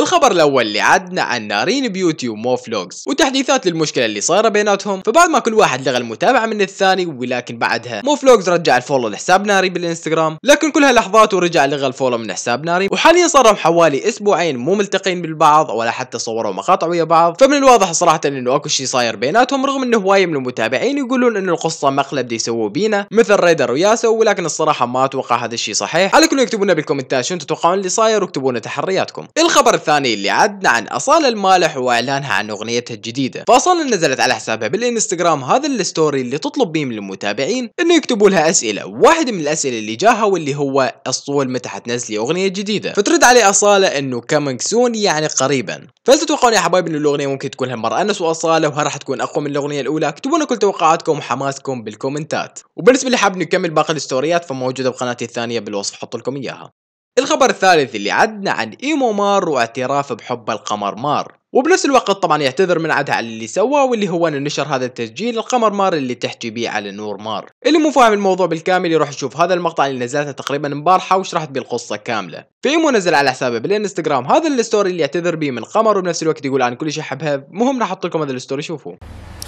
الخبر الاول اللي عدنا عن نارين بيوتي وموفلوجز وتحديثات للمشكله اللي صايره بيناتهم فبعد ما كل واحد لغى المتابعه من الثاني ولكن بعدها موفلوجز رجع الفولو لحساب ناري بالانستغرام لكن كلها لحظات ورجع لغى الفولو من حساب ناري وحاليا صار حوالي اسبوعين مو ملتقين بالبعض ولا حتى صوروا مقاطع ويا بعض فمن الواضح صراحه انه اكو شيء صاير بيناتهم رغم انه هوايه من المتابعين يقولون انه القصه مقلب دي يسووا بينا مثل ريدر وياسو ولكن الصراحه ما اتوقع هذا الشيء صحيح على كل يكتبونا بالكومنتات شنو تتوقعون اللي صاير واكتبونا تحرياتكم الخبر الثاني الثاني اللي عدنا عن أصالة المالح وإعلانها عن أغنيتها الجديدة فأصالة نزلت على حسابها بالإنستغرام هذا الستوري اللي تطلب بيه من المتابعين إنه يكتبوا لها أسئلة واحد من الأسئلة اللي جاها واللي هو الصور متى حتنزلي أغنية جديدة فترد عليه أصالة إنه كامينج سون يعني قريبا فهل تتوقعون يا حبايب إن الأغنية ممكن تكون هالمرة أنس وأصالة وهل راح تكون أقوى من الأغنية الأولى اكتبوا لنا كل توقعاتكم وحماسكم بالكومنتات وبالنسبة اللي حاب نكمل باقي الستوريات فموجودة بقناتي الثانية بالوصف حط لكم إياها الخبر الثالث اللي عدنا عن إيمو مار واعترافه بحب القمر مار وبنفس الوقت طبعا يعتذر من عدها على اللي سواه واللي هو انه نشر هذا التسجيل القمر مار اللي تحكي بيه على نور مار اللي مو فاهم الموضوع بالكامل يروح يشوف هذا المقطع اللي نزلته تقريبا امبارحه وشرحت بيه القصه كامله فيمو نزل على حسابه بالانستغرام هذا الستوري اللي يعتذر بيه من قمر وبنفس الوقت يقول عن كل شيء حبها مهم راح احط لكم هذا الستوري شوفوه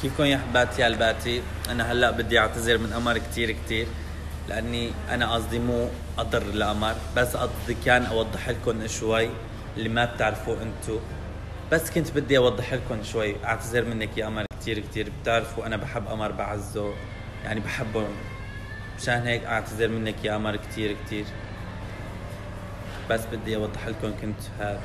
كيفكم يا حباتي يا الباتي انا هلا بدي اعتذر من قمر كثير كثير لاني انا قصدي مو اضر القمر بس قصدي كان اوضح لكم شوي اللي ما بتعرفوه انتو بس كنت بدي اوضح لكم شوي اعتذر منك يا قمر كثير كثير بتعرفوا انا بحب قمر بعزه يعني بحبه مشان هيك اعتذر منك يا قمر كثير كثير بس بدي اوضح لكم كنت هات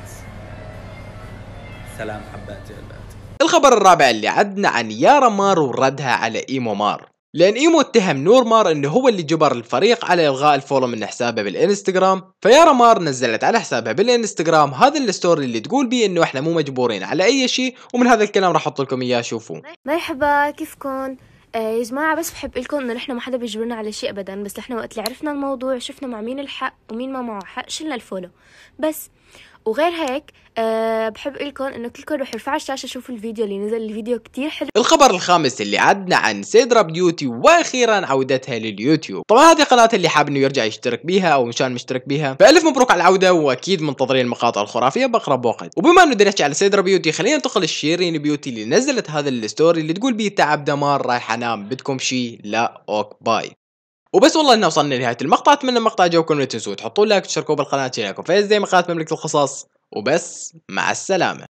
سلام حباتي قلباتي الخبر الرابع اللي عدنا عن يارا مار وردها على ايمو مار لأن إيمو اتهم نورمار إنه هو اللي جبر الفريق على إلغاء الفولو من حسابه بالإنستغرام، فيارا مار نزلت على حسابها بالإنستغرام هذا الستوري اللي تقول بيه إنه إحنا مو مجبورين على أي شيء، ومن هذا الكلام راح أحط لكم إياه شوفوه. مرحبا كيفكم؟ آه يا جماعة بس بحب لكم إنه نحن ما حدا بيجبرنا على شيء أبدا، بس نحن وقت اللي عرفنا الموضوع شفنا مع مين الحق ومين ما معه حق شلنا الفولو، بس وغير هيك أه بحب لكم انه كلكم روحوا ارفعوا الشاشه شوفوا الفيديو اللي نزل الفيديو كتير حلو الخبر الخامس اللي عدنا عن سيدرا بيوتي واخيرا عودتها لليوتيوب طبعا هذه قناة اللي حاب انه يرجع يشترك بيها او مشان مشترك بيها فالف مبروك على العوده واكيد منتظرين المقاطع الخرافيه باقرب وقت وبما انه بدنا نحكي على سيدرا بيوتي خلينا ننتقل لشيرين بيوتي اللي نزلت هذا الستوري اللي تقول بيه تعب دمار رايح انام بدكم شيء لا اوك باي وبس والله انه وصلنا لنهايه المقطع اتمنى المقطع عجبكم لا تنسوا تحطوا لايك وتشتركوا بالقناه تشاركوا فيس زي ما قناه مملكه القصص وبس مع السلامه